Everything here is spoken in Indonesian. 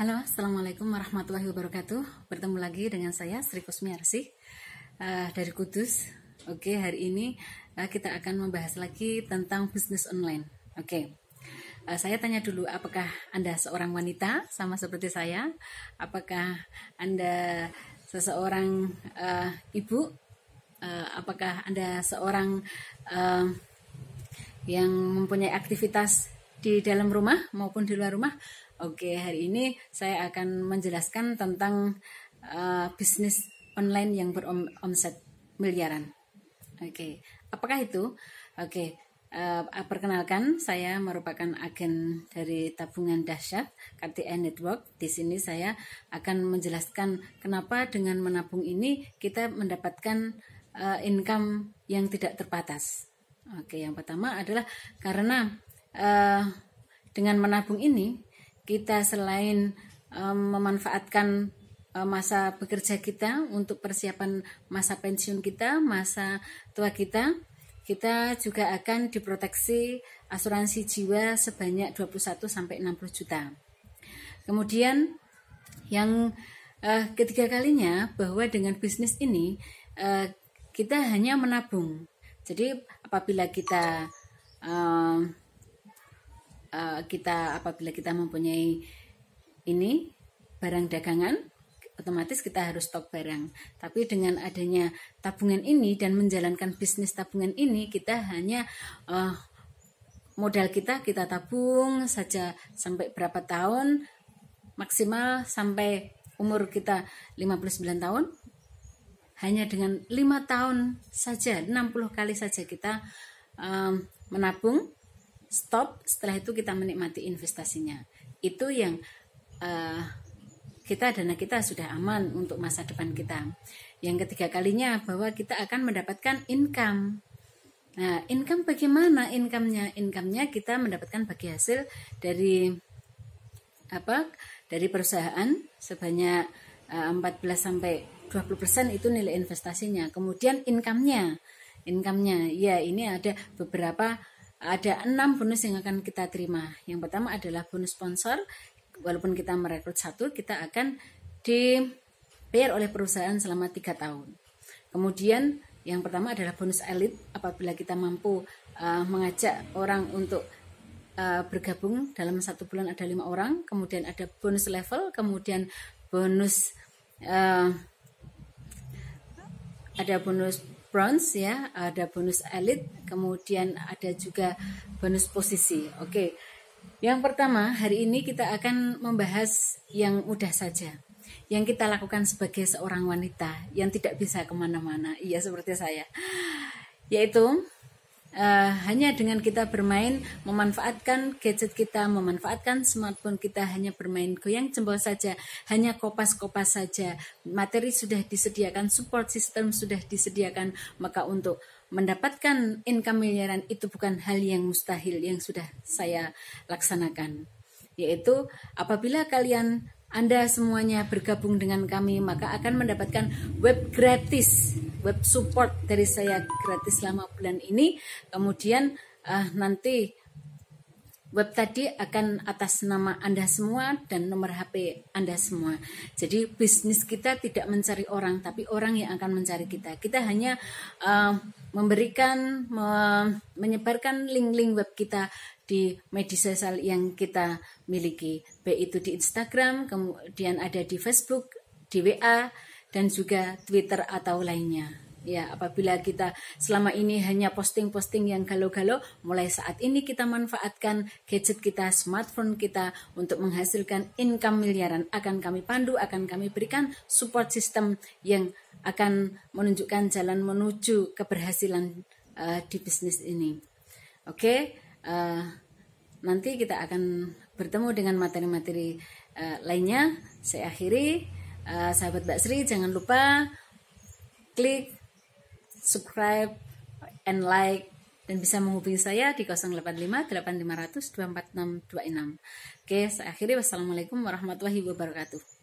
Halo, Assalamualaikum warahmatullahi wabarakatuh. Bertemu lagi dengan saya Sri Kusmiarsi uh, eh, dari Kudus. Oke, hari ini uh, kita akan membahas lagi tentang bisnis online. Oke, uh, saya tanya dulu apakah Anda seorang wanita sama seperti saya? Apakah Anda seseorang uh, ibu? Uh, apakah Anda seorang... Uh, yang mempunyai aktivitas di dalam rumah maupun di luar rumah. Oke, hari ini saya akan menjelaskan tentang uh, bisnis online yang beromset miliaran. Oke, apakah itu? Oke, uh, perkenalkan saya merupakan agen dari Tabungan Dahsyat KTN Network. Di sini saya akan menjelaskan kenapa dengan menabung ini kita mendapatkan uh, income yang tidak terbatas. Oke, yang pertama adalah karena uh, dengan menabung ini kita selain um, memanfaatkan uh, masa bekerja kita untuk persiapan masa pensiun kita, masa tua kita, kita juga akan diproteksi asuransi jiwa sebanyak 21 sampai 60 juta. Kemudian yang uh, ketiga kalinya bahwa dengan bisnis ini uh, kita hanya menabung. Jadi apabila kita uh, Eh, kita apabila kita mempunyai ini barang dagangan otomatis kita harus stok barang. Tapi dengan adanya tabungan ini dan menjalankan bisnis tabungan ini kita hanya uh, modal kita kita tabung saja sampai berapa tahun maksimal sampai umur kita 59 tahun hanya dengan 5 tahun saja 60 kali saja kita um, menabung stop setelah itu kita menikmati investasinya itu yang uh, kita dana kita sudah aman untuk masa depan kita yang ketiga kalinya bahwa kita akan mendapatkan income nah income bagaimana income-nya income-nya kita mendapatkan bagi hasil dari apa dari perusahaan sebanyak 14 eh, sampai 20% itu nilai investasinya kemudian income-nya income-nya ya ini ada beberapa ada enam bonus yang akan kita terima. Yang pertama adalah bonus sponsor. Walaupun kita merekrut satu, kita akan di bayar oleh perusahaan selama tiga tahun. Kemudian yang pertama adalah bonus elit apabila kita mampu uh, mengajak orang untuk uh, bergabung dalam satu bulan ada lima orang, kemudian ada bonus level, kemudian bonus uh, ada bonus bronze ya, ada bonus elit, kemudian ada juga bonus posisi. Oke. Yang pertama, hari ini kita akan membahas yang mudah saja. Yang kita lakukan sebagai seorang wanita yang tidak bisa kemana-mana, iya seperti saya. Yaitu Uh, hanya dengan kita bermain, memanfaatkan gadget kita, memanfaatkan smartphone kita, hanya bermain goyang jempol saja, hanya kopas-kopas saja. Materi sudah disediakan, support system sudah disediakan, maka untuk mendapatkan income miliaran itu bukan hal yang mustahil yang sudah saya laksanakan. Yaitu apabila kalian anda semuanya bergabung dengan kami maka akan mendapatkan web gratis web support dari saya gratis selama bulan ini. Kemudian uh, nanti web tadi akan atas nama Anda semua dan nomor HP Anda semua. Jadi bisnis kita tidak mencari orang, tapi orang yang akan mencari kita. Kita hanya uh, memberikan, me menyebarkan link-link web kita di media sosial yang kita miliki. Baik itu di Instagram, kemudian ada di Facebook, di WA, dan juga Twitter atau lainnya. Ya, apabila kita selama ini hanya posting-posting yang galau-galau, mulai saat ini kita manfaatkan gadget kita, smartphone kita untuk menghasilkan income miliaran. Akan kami pandu, akan kami berikan support system yang akan menunjukkan jalan menuju keberhasilan uh, di bisnis ini. Oke, okay? uh, eh, nanti kita akan bertemu dengan materi-materi uh, lainnya. Saya akhiri uh, sahabat Mbak Sri jangan lupa klik subscribe and like dan bisa menghubungi saya di 085 8500 24626. Oke, saya akhiri wassalamualaikum warahmatullahi wabarakatuh.